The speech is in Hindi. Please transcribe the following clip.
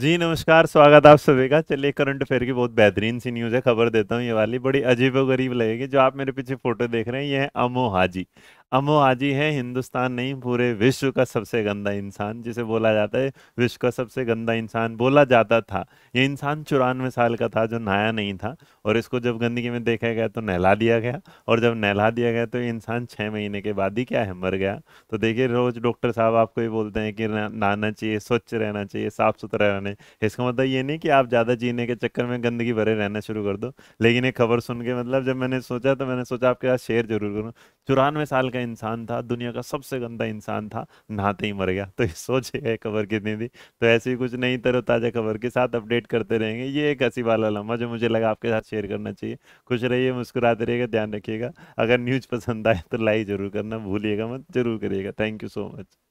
जी नमस्कार स्वागत आप सभी का चलिए करंट अफेयर की बहुत बेहतरीन सी न्यूज़ है खबर देता हूँ ये वाली बड़ी अजीब गरीब लगेगी जो आप मेरे पीछे फोटो देख रहे हैं ये है अमो हाजी अमो आजी है हिंदुस्तान नहीं पूरे विश्व का सबसे गंदा इंसान जिसे बोला जाता है विश्व का सबसे गंदा इंसान बोला जाता था ये इंसान चौरानवे साल का था जो नहाया नहीं था और इसको जब गंदगी में देखा गया तो नहला दिया गया और जब नहला दिया गया तो इंसान छः महीने के बाद ही क्या है मर गया तो देखिए रोज़ डॉक्टर साहब आपको ये बोलते हैं कि नहाना चाहिए स्वच्छ रहना चाहिए साफ़ सुथरा रहना इसका मतलब ये नहीं कि आप ज़्यादा जीने के चक्कर में गंदगी भरे रहना शुरू कर दो लेकिन ये खबर सुन के मतलब जब मैंने सोचा तो मैंने सोचा आपके साथ शेयर जरूर करूँ चौरानवे साल का इंसान था दुनिया का सबसे गंदा इंसान था नहाते ही मर गया तो सोचिए खबर कितनी थी तो ऐसे ही कुछ नई ताजा खबर के साथ अपडेट करते रहेंगे ये एक हंसी वाला लम्बा जो मुझे लगा आपके साथ शेयर करना चाहिए खुश रहिए मुस्कुराते रहिएगा ध्यान रखिएगा अगर न्यूज़ पसंद आए तो लाइक ज़रूर करना भूलिएगा मत जरूर करिएगा थैंक यू सो मच